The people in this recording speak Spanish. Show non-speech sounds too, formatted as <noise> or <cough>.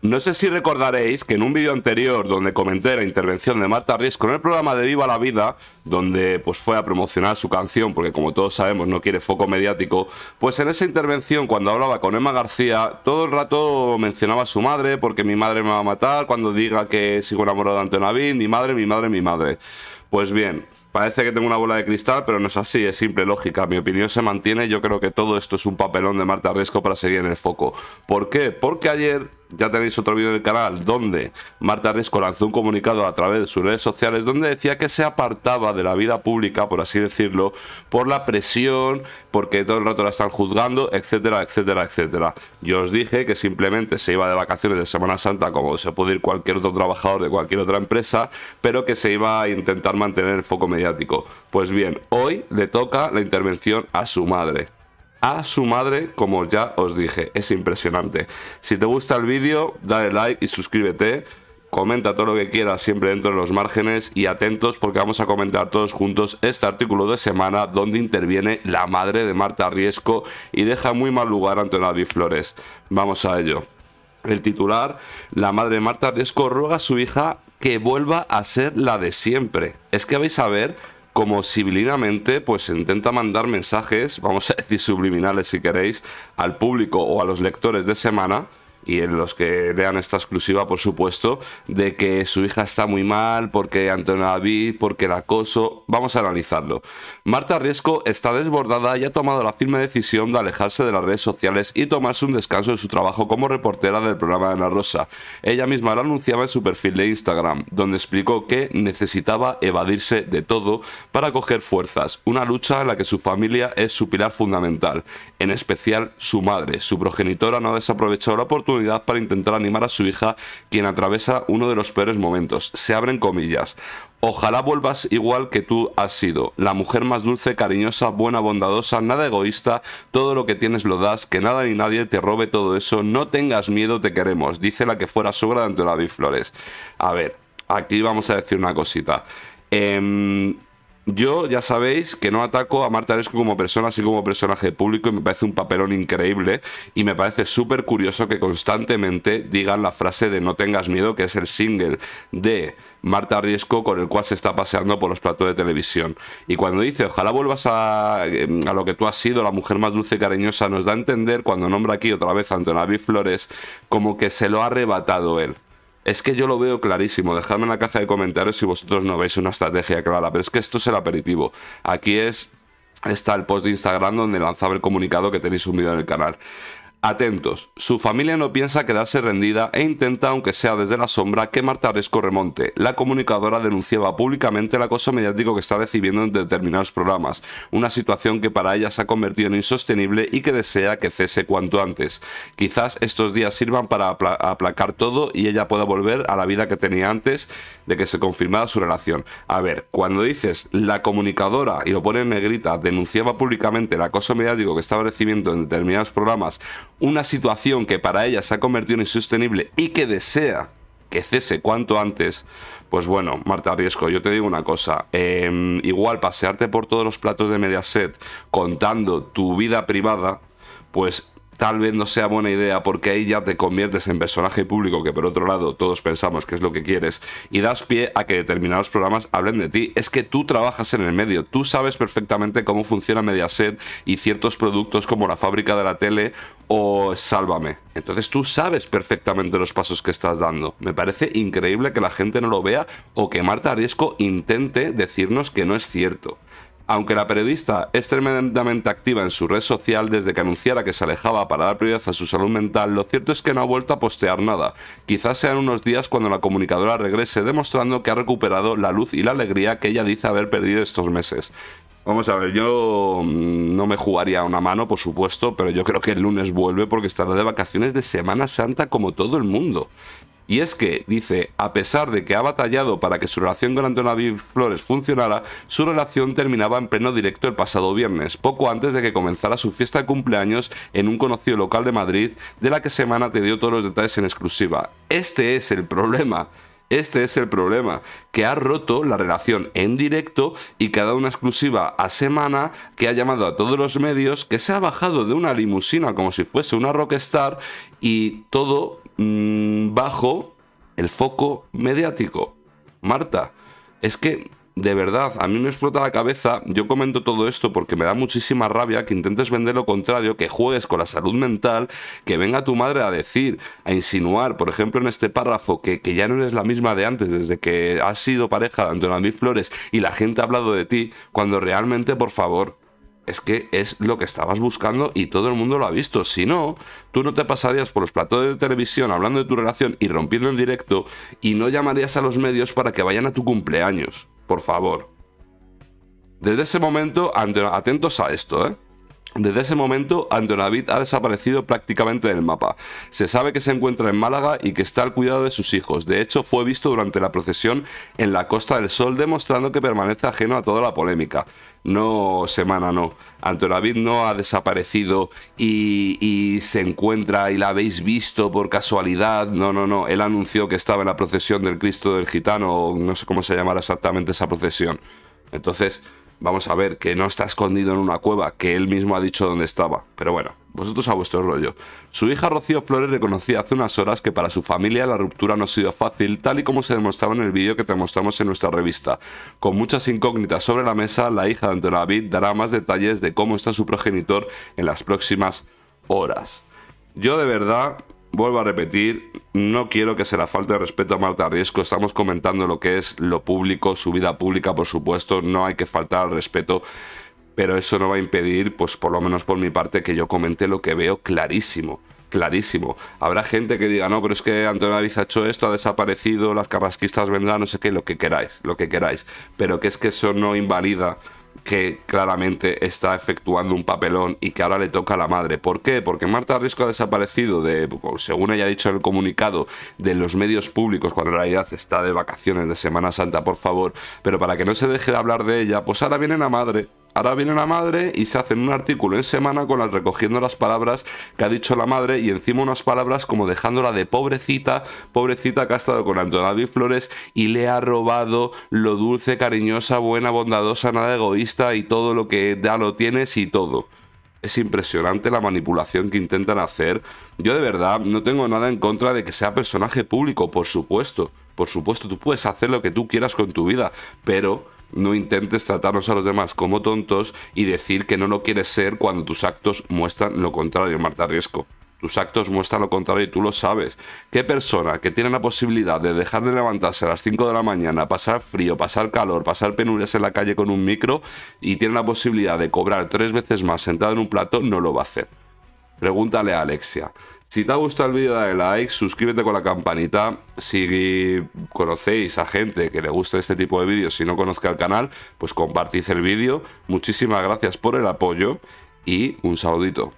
No sé si recordaréis que en un vídeo anterior donde comenté la intervención de Marta Riesco en el programa de Viva la Vida, donde pues fue a promocionar su canción, porque como todos sabemos no quiere foco mediático, pues en esa intervención cuando hablaba con Emma García, todo el rato mencionaba a su madre, porque mi madre me va a matar cuando diga que sigo enamorado de Antonio mi madre, mi madre, mi madre. Pues bien, Parece que tengo una bola de cristal, pero no es así, es simple lógica. Mi opinión se mantiene, yo creo que todo esto es un papelón de Marta Riesco para seguir en el foco. ¿Por qué? Porque ayer ya tenéis otro vídeo en el canal donde Marta Risco lanzó un comunicado a través de sus redes sociales donde decía que se apartaba de la vida pública, por así decirlo, por la presión, porque todo el rato la están juzgando, etcétera, etcétera, etcétera. Yo os dije que simplemente se iba de vacaciones de Semana Santa, como se puede ir cualquier otro trabajador de cualquier otra empresa, pero que se iba a intentar mantener el foco mediático pues bien, hoy le toca la intervención a su madre. A su madre, como ya os dije, es impresionante. Si te gusta el vídeo, dale like y suscríbete. Comenta todo lo que quieras siempre dentro de los márgenes y atentos porque vamos a comentar todos juntos este artículo de semana donde interviene la madre de Marta Riesco y deja muy mal lugar ante Antonio Flores. Vamos a ello. El titular, la madre de Marta Riesco ruega a su hija que vuelva a ser la de siempre. Es que vais a ver como civilinamente pues intenta mandar mensajes, vamos a decir <laughs> subliminales si queréis, al público o a los lectores de semana y en los que vean esta exclusiva, por supuesto, de que su hija está muy mal, porque Antonio David, porque el acoso. Vamos a analizarlo. Marta Riesco está desbordada y ha tomado la firme decisión de alejarse de las redes sociales y tomarse un descanso de su trabajo como reportera del programa de Ana Rosa. Ella misma lo anunciaba en su perfil de Instagram, donde explicó que necesitaba evadirse de todo para coger fuerzas, una lucha en la que su familia es su pilar fundamental, en especial su madre. Su progenitora no ha desaprovechado la oportunidad para intentar animar a su hija, quien atraviesa uno de los peores momentos. Se abren comillas. Ojalá vuelvas igual que tú has sido, la mujer más dulce, cariñosa, buena, bondadosa, nada egoísta, todo lo que tienes lo das, que nada ni nadie te robe todo eso, no tengas miedo, te queremos, dice la que fuera sobra de Antonio Flores. A ver, aquí vamos a decir una cosita. en em, yo ya sabéis que no ataco a Marta Arriesco como persona, así como personaje público, y me parece un papelón increíble. Y me parece súper curioso que constantemente digan la frase de No tengas miedo, que es el single de Marta Riesco con el cual se está paseando por los platos de televisión. Y cuando dice, ojalá vuelvas eh, a, lo que tú has sido, la mujer más dulce y cariñosa, nos da a entender cuando nombra aquí otra vez a Antonio Flores como que se lo ha arrebatado él. Es que yo lo veo clarísimo. Dejadme en la caja de comentarios si vosotros no veis una estrategia clara. Pero es que esto es el aperitivo. Aquí es está el post de Instagram donde lanzaba el comunicado que tenéis un vídeo en el canal. Atentos, su familia no piensa quedarse rendida e intenta, aunque sea desde la sombra, que Marta Resco remonte. La comunicadora denunciaba públicamente el acoso mediático que está recibiendo en determinados programas, una situación que para ella se ha convertido en insostenible y que desea que cese cuanto antes. Quizás estos días sirvan para aplacar todo y ella pueda volver a la vida que tenía antes de que se confirmara su relación. A ver, cuando dices la comunicadora, y lo pone en negrita, denunciaba públicamente el acoso mediático que estaba recibiendo en determinados programas, una situación que para ella se ha convertido en insostenible y que desea que cese cuanto antes, pues bueno, Marta Riesco, yo te digo una cosa, em, igual pasearte por todos los platos de Mediaset contando tu vida privada, pues tal vez no sea buena idea porque ahí ya te conviertes en personaje público que por otro lado todos pensamos que es lo que quieres y das pie a que determinados programas hablen de ti. Es que tú trabajas en el medio, tú sabes perfectamente cómo funciona Mediaset y ciertos productos como la fábrica de la tele o Sálvame. Entonces tú sabes perfectamente los pasos que estás dando. Me parece increíble que la gente no lo vea o que Marta riesco intente decirnos que no es cierto. Aunque la periodista es tremendamente activa en su red social desde que anunciara que se alejaba para dar prioridad a su salud mental, lo cierto es que no ha vuelto a postear nada. Quizás sean unos días cuando la comunicadora regrese demostrando que ha recuperado la luz y la alegría que ella dice haber perdido estos meses. Vamos a ver, yo mm, no me jugaría una mano, por supuesto, pero yo creo que el lunes vuelve porque estará de vacaciones de Semana Santa como todo el mundo. Y es que, dice, a pesar de que ha batallado para que su relación con Antonio Flores funcionara, su relación terminaba en pleno directo el pasado viernes, poco antes de que comenzara su fiesta de cumpleaños en un conocido local de Madrid, de la que Semana te dio todos los detalles en exclusiva. Este es el problema. Este es el problema, que ha roto la relación en directo y que ha dado una exclusiva a semana, que ha llamado a todos los medios, que se ha bajado de una limusina como si fuese una rockstar y todo Mm, bajo el foco mediático. Marta, es que de verdad, a mí me explota la cabeza, yo comento todo esto porque me da muchísima rabia que intentes vender lo contrario, que juegues con la salud mental, que venga tu madre a decir, a insinuar, por ejemplo, en este párrafo, que, que ya no eres la misma de antes, desde que has sido pareja de Antonio mis Flores y la gente ha hablado de ti, cuando realmente, por favor, es que es lo que estabas buscando y todo el mundo lo ha visto. Si no, tú no te pasarías por los platos de televisión hablando de tu relación y rompiendo en directo y no llamarías a los medios para que vayan a tu cumpleaños. Por favor. Desde ese momento, atentos a esto, ¿eh? Desde ese momento, Antonavid ha desaparecido prácticamente del mapa. Se sabe que se encuentra en Málaga y que está al cuidado de sus hijos. De hecho, fue visto durante la procesión en la Costa del Sol, demostrando que permanece ajeno a toda la polémica. No, semana no. Antonavid no ha desaparecido y, se encuentra y la habéis visto por casualidad. No, no, no. Él anunció que estaba en la procesión del Cristo del Gitano, o no sé cómo se llamará exactamente esa procesión. Entonces, Vamos a ver, que no está escondido en una cueva, que él mismo ha dicho dónde estaba. Pero bueno, vosotros a vuestro rollo. Su hija Rocío Flores reconocía hace unas horas que para su familia la ruptura no ha sido fácil, tal y como se demostraba en el vídeo que te mostramos en nuestra revista. Con muchas incógnitas sobre la mesa, la hija de Antonio David dará más detalles de cómo está su progenitor en las próximas horas. Yo de verdad vuelvo a repetir, no quiero que se la falte de respeto a Marta Riesco. Estamos comentando lo que es lo público, su vida pública, por supuesto. No hay que faltar al respeto. Pero eso no va a impedir, pues por lo menos por mi parte, que yo comente lo que veo clarísimo. Clarísimo. Habrá gente que diga, no, pero es que Antonio David ha hecho esto, ha desaparecido, las carrasquistas vendrán, no sé qué, lo que queráis, lo que queráis. Pero que es que eso no invalida que claramente está efectuando un papelón y que ahora le toca a la madre. ¿Por qué? Porque Marta Risco ha desaparecido de, pues, según ella ha dicho en el comunicado, de los medios públicos, cuando en realidad está de vacaciones de Semana Santa, por favor. Pero para que no se deje de hablar de ella, pues ahora viene la madre Ahora viene la madre y se hacen un artículo en semana con recogiendo las palabras que ha dicho la madre y encima unas palabras como dejándola de pobrecita, pobrecita que ha estado con Antonio David Flores y le ha robado lo dulce, cariñosa, buena, bondadosa, nada egoísta y todo lo que ya lo tienes y todo. Es impresionante la manipulación que intentan hacer. Yo de verdad no tengo nada en contra de que sea personaje público, por supuesto. Por supuesto, tú puedes hacer lo que tú quieras con tu vida, pero no intentes tratarnos a los demás como tontos y decir que no lo quieres ser cuando tus actos muestran lo contrario, Marta Riesco. Tus actos muestran lo contrario y tú lo sabes. ¿Qué persona que tiene la posibilidad de dejar de levantarse a las 5 de la mañana, pasar frío, pasar calor, pasar penurias en la calle con un micro y tiene la posibilidad de cobrar tres veces más sentado en un plato, no lo va a hacer? Pregúntale a Alexia. Si te ha gustado el vídeo dale like, suscríbete con la campanita, si conocéis a gente que le gusta este tipo de vídeos, si no conozca el canal, pues compartid el vídeo, muchísimas gracias por el apoyo y un saludito.